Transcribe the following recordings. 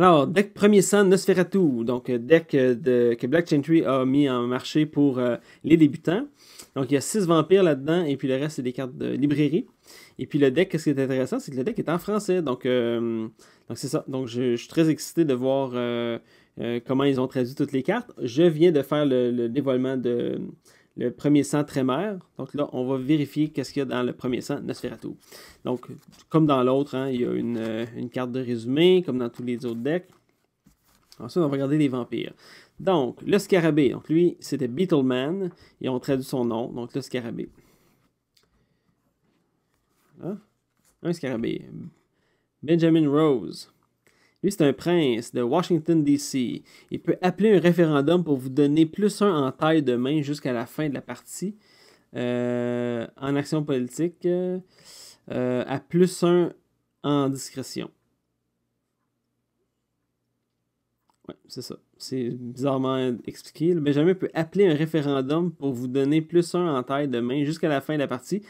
Alors, deck premier sang Nosferatu, donc euh, deck euh, que Black Chantry a mis en marché pour euh, les débutants. Donc, il y a 6 vampires là-dedans, et puis le reste, c'est des cartes de librairie. Et puis le deck, ce qui est intéressant, c'est que le deck est en français. Donc, donc c'est ça. Donc, je, suis très excité de voir comment ils ont traduit toutes les cartes. Je viens de faire le dévoilement de, le premier sang trémère. Donc là, on va vérifier qu'est-ce qu'il y a dans le premier sang Nosferatu. Donc, comme dans l'autre, hein, il y a euh, une, carte de résumé, comme dans tous les autres decks. Ensuite, on va regarder les vampires. Donc, le scarabée. Donc, lui, c'était Beetleman. Et on traduit son nom. Donc, le scarabée. Hein? Un scarabée. Benjamin Rose. Lui, c'est un prince de Washington, D.C. Il peut appeler un référendum pour vous donner plus un en taille de main jusqu'à la fin de la partie euh, en action politique euh, euh, à plus un en discrétion. Ouais, c'est ça. C'est bizarrement expliqué. Le Benjamin peut appeler un référendum pour vous donner plus un en taille de main jusqu'à la fin de la partie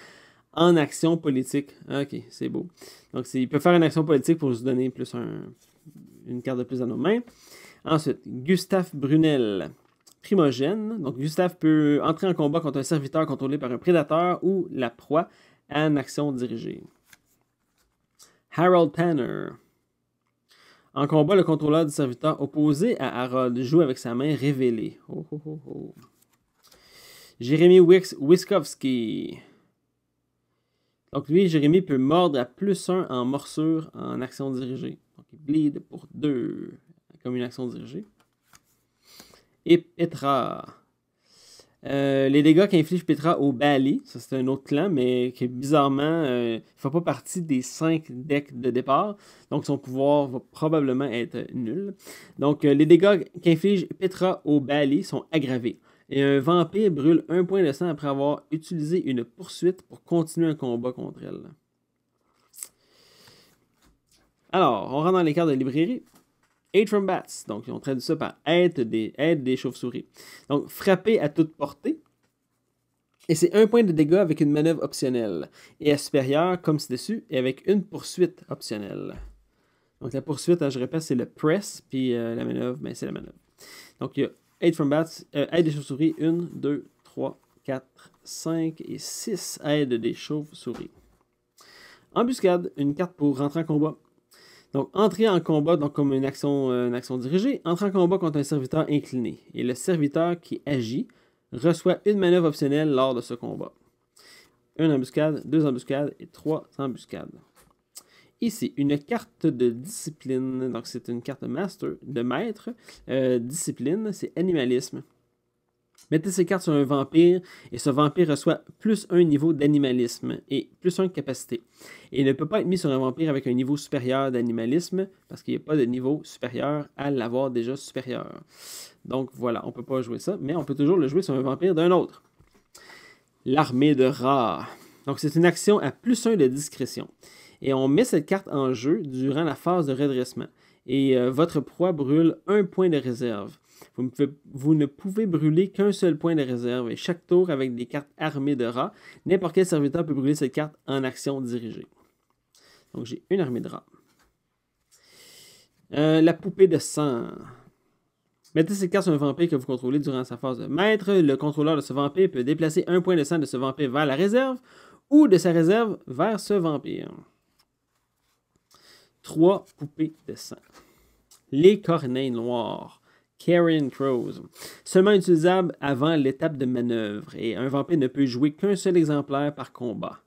en action politique. Ok, c'est beau. Donc, il peut faire une action politique pour vous donner plus un, une carte de plus à nos mains. Ensuite, Gustave Brunel, primogène. Donc, Gustave peut entrer en combat contre un serviteur contrôlé par un prédateur ou la proie en action dirigée. Harold Tanner. En combat, le contrôleur du serviteur opposé à Harold joue avec sa main révélée. Jérémy Wix Wiskowski. Donc lui, Jérémy peut mordre à plus 1 en morsure en action dirigée. Donc, il bleed pour 2, comme une action dirigée. Et Petra. Euh, les dégâts qu'inflige Petra au Bali, ça c'est un autre clan, mais qui bizarrement ne euh, fait pas partie des 5 decks de départ, donc son pouvoir va probablement être nul. Donc euh, les dégâts qu'inflige Petra au Bali sont aggravés. Et un vampire brûle un point de sang après avoir utilisé une poursuite pour continuer un combat contre elle. Alors, on rentre dans les cartes de librairie. Aid from bats. Donc, on traduit ça par aide des, des chauves-souris. Donc, frapper à toute portée. Et c'est un point de dégâts avec une manœuvre optionnelle. Et à supérieur, comme ci-dessus, et avec une poursuite optionnelle. Donc, la poursuite, hein, je répète, c'est le press, puis euh, la manœuvre, ben, c'est la manœuvre. Donc, il y a from bats, euh, aide des chauves-souris, 1, 2, 3, 4, 5 et 6 aide des chauves-souris. Embuscade, une carte pour rentrer en combat. Donc, entrer en combat, donc comme une action, euh, une action dirigée, entrer en combat contre un serviteur incliné. Et le serviteur qui agit reçoit une manœuvre optionnelle lors de ce combat. Une embuscade, deux embuscades et trois embuscades. Ici, une carte de discipline. Donc, c'est une carte master, de maître. Euh, discipline, c'est animalisme. Mettez ces cartes sur un vampire et ce vampire reçoit plus un niveau d'animalisme et plus un capacité. Et il ne peut pas être mis sur un vampire avec un niveau supérieur d'animalisme parce qu'il n'y a pas de niveau supérieur à l'avoir déjà supérieur. Donc voilà, on ne peut pas jouer ça, mais on peut toujours le jouer sur un vampire d'un autre. L'armée de rats. Donc c'est une action à plus un de discrétion. Et on met cette carte en jeu durant la phase de redressement. Et euh, votre proie brûle un point de réserve. Vous, ne pouvez, brûler qu'un seul point de réserve et chaque tour avec des cartes armées de rats. N'importe quel serviteur peut brûler cette carte en action dirigée. Donc j'ai une armée de rats. Euh, la poupée de sang. Mettez cette carte sur un vampire que vous contrôlez durant sa phase de maître. Le contrôleur de ce vampire peut déplacer un point de sang de ce vampire vers la réserve ou de sa réserve vers ce vampire. Trois poupées de sang. Les corneilles noires. Karen Crows, seulement utilisable avant l'étape de manœuvre, et un vampire ne peut jouer qu'un seul exemplaire par combat.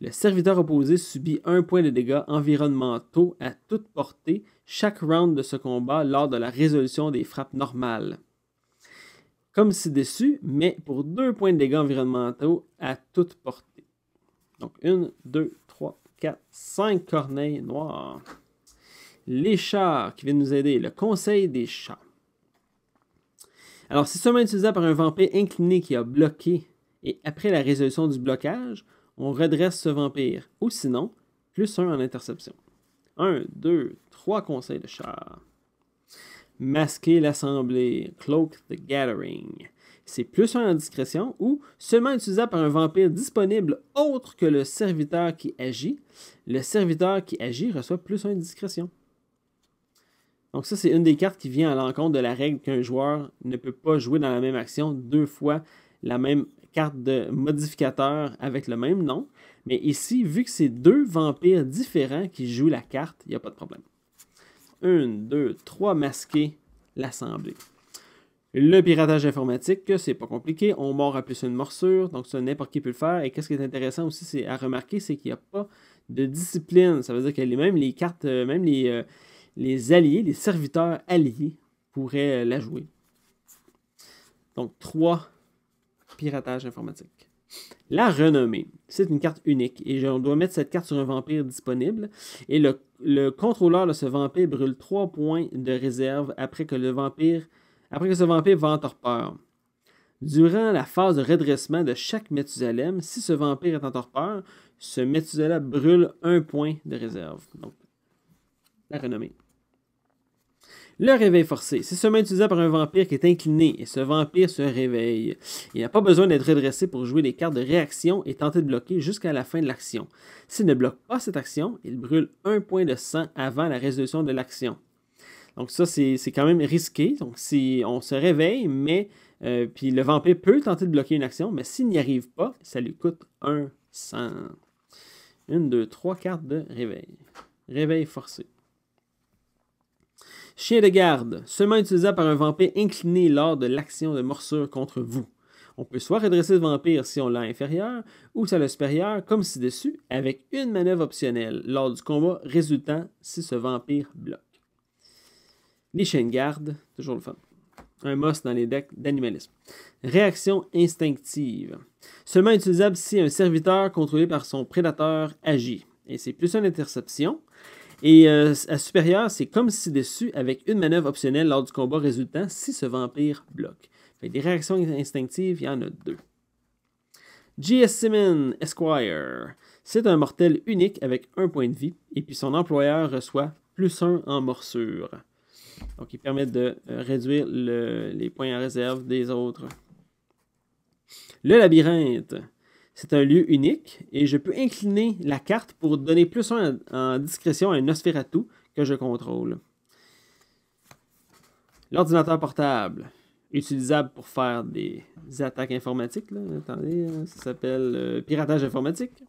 Le serviteur opposé subit un point de dégâts environnementaux à toute portée chaque round de ce combat lors de la résolution des frappes normales. Comme ci-dessus, mais pour deux points de dégâts environnementaux à toute portée. Donc une, deux, trois, quatre, cinq corneilles noires. Les chars qui viennent nous aider, le conseil des chars. Alors, si seulement utilisable par un vampire incliné qui a bloqué et après la résolution du blocage, on redresse ce vampire. Ou sinon, plus un en interception. 1, 2, 3 conseils de char. Masquer l'assemblée. Cloak the Gathering. C'est plus un en discrétion ou seulement utilisable par un vampire disponible autre que le serviteur qui agit. Le serviteur qui agit reçoit plus un en discrétion. Donc ça, c'est une des cartes qui vient à l'encontre de la règle qu'un joueur ne peut pas jouer dans la même action deux fois la même carte de modificateur avec le même nom. Mais ici, vu que c'est deux vampires différents qui jouent la carte, il n'y a pas de problème. 1 deux, trois masquer l'assemblée. Le piratage informatique, c'est pas compliqué. On mord à plus une morsure, donc ça, n'importe qui peut le faire. Et qu'est-ce qui est intéressant aussi à remarquer, c'est qu'il n'y a pas de discipline. Ça veut dire que même les cartes, euh, même les, euh, les alliés, les serviteurs alliés pourraient euh, la jouer. Donc, trois piratages informatiques. La renommée, c'est une carte unique et on doit mettre cette carte sur un vampire disponible et le, contrôleur de ce vampire brûle trois points de réserve après que, le vampire, après que ce vampire va en torpeur. Durant la phase de redressement de chaque Métusalem, si ce vampire est en torpeur, ce Métusalem brûle un point de réserve. Donc, la renommée. Le réveil forcé, c'est seulement utilisé par un vampire qui est incliné et ce vampire se réveille. Il n'a pas besoin d'être redressé pour jouer les cartes de réaction et tenter de bloquer jusqu'à la fin de l'action. S'il ne bloque pas cette action, il brûle un point de sang avant la résolution de l'action. Donc ça, c'est quand même risqué. Donc si on se réveille, mais euh, puis le vampire peut tenter de bloquer une action, mais s'il n'y arrive pas, ça lui coûte un sang. Une, deux, trois cartes de réveil. Réveil forcé. Chien de garde, seulement utilisable par un vampire incliné lors de l'action de morsure contre vous. On peut soit redresser le vampire si on l'a inférieur, ou si on supérieur, comme ci-dessus, avec une manœuvre optionnelle lors du combat résultant si ce vampire bloque. Les chiens de garde, toujours le fun. Un must dans les decks d'animalisme. Réaction instinctive. Seulement utilisable si un serviteur contrôlé par son prédateur agit. Et c'est plus une interception, et euh, à supérieur, c'est comme ci-dessus avec une manœuvre optionnelle lors du combat résultant si ce vampire bloque. des réactions instinctives, il y en a deux. G.S. Simmons Esquire. C'est un mortel unique avec un point de vie et puis son employeur reçoit plus un en morsure. Donc il permet de euh, réduire les points en réserve des autres. Le labyrinthe. C'est un lieu unique et je peux incliner la carte pour donner plus en discrétion à un Nosferatu que je contrôle. L'ordinateur portable, utilisable pour faire des attaques informatiques. Attendez, hein, ça s'appelle euh, piratage informatique.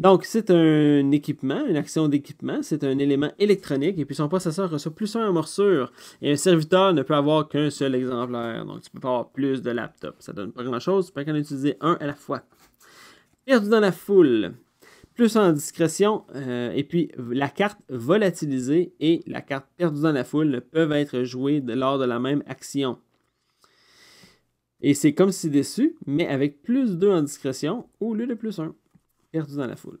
Donc, c'est un équipement, une action d'équipement, c'est un élément électronique, et puis son possesseur reçoit plus un morsure, et un serviteur ne peut avoir qu'un seul exemplaire, donc tu peux pas avoir plus de laptops. Ça donne pas grand-chose, tu peux en utiliser un à la fois. Perdu dans la foule, plus en discrétion, euh, et puis la carte volatilisée et la carte perdue dans la foule ne peuvent être jouées lors de la même action. Et c'est comme si déçu, mais avec plus 2 en discrétion au lieu de plus un perdu dans la foule.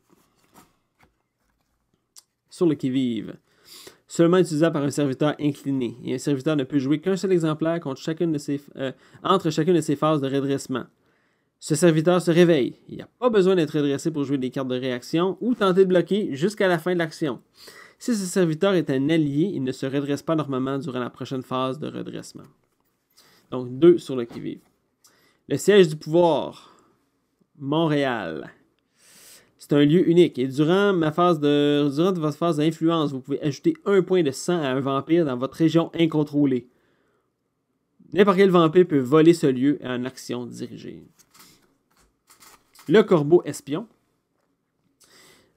Sur le qui-vive. Seulement utilisable par un serviteur incliné, et un serviteur ne peut jouer qu'un seul exemplaire contre chacune de ses, euh, entre chacune de ses phases de redressement. Ce serviteur se réveille. Il n'y a pas besoin d'être redressé pour jouer des cartes de réaction ou tenter de bloquer jusqu'à la fin de l'action. Si ce serviteur est un allié, il ne se redresse pas normalement durant la prochaine phase de redressement. Donc, deux sur le qui-vive. Le siège du pouvoir, Montréal c'est un lieu unique. Et durant ma phase de. Durant votre phase d'influence, vous pouvez ajouter un point de sang à un vampire dans votre région incontrôlée. N'importe quel vampire peut voler ce lieu en action dirigée. Le corbeau espion.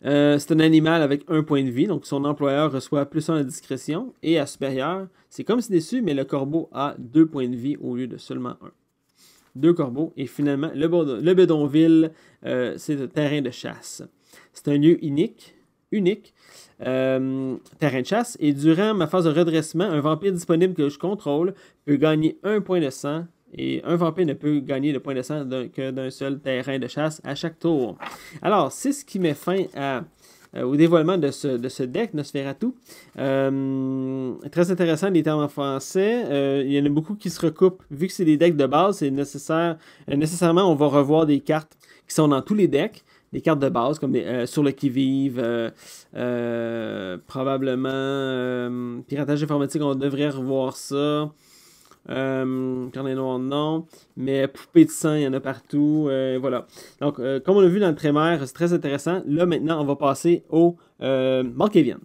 Euh, c'est un animal avec un point de vie, donc son employeur reçoit plus en discrétion et à supérieur. C'est comme si déçu, mais le corbeau a deux points de vie au lieu de seulement un deux corbeaux. Et finalement, le, le Bédonville, euh, c'est un terrain de chasse. C'est un lieu unique, unique, euh, terrain de chasse. Et durant ma phase de redressement, un vampire disponible que je contrôle peut gagner un point de sang. Et un vampire ne peut gagner de point de sang que d'un seul terrain de chasse à chaque tour. Alors, c'est ce qui met fin à euh, au dévoilement de ce, de ce deck, Nosferatu. Euh, très intéressant les termes en français. Euh, il y en a beaucoup qui se recoupent. Vu que c'est des decks de base, c'est nécessaire. nécessairement, on va revoir des cartes qui sont dans tous les decks des cartes de base, comme Sur le qui-vive, probablement Piratage informatique, on devrait revoir ça. Euh, Carnet noir, non. Mais poupée de sang, il y en a partout. Euh, voilà. Donc, euh, comme on a vu dans le primaire, c'est très intéressant. Là, maintenant, on va passer au euh, Evian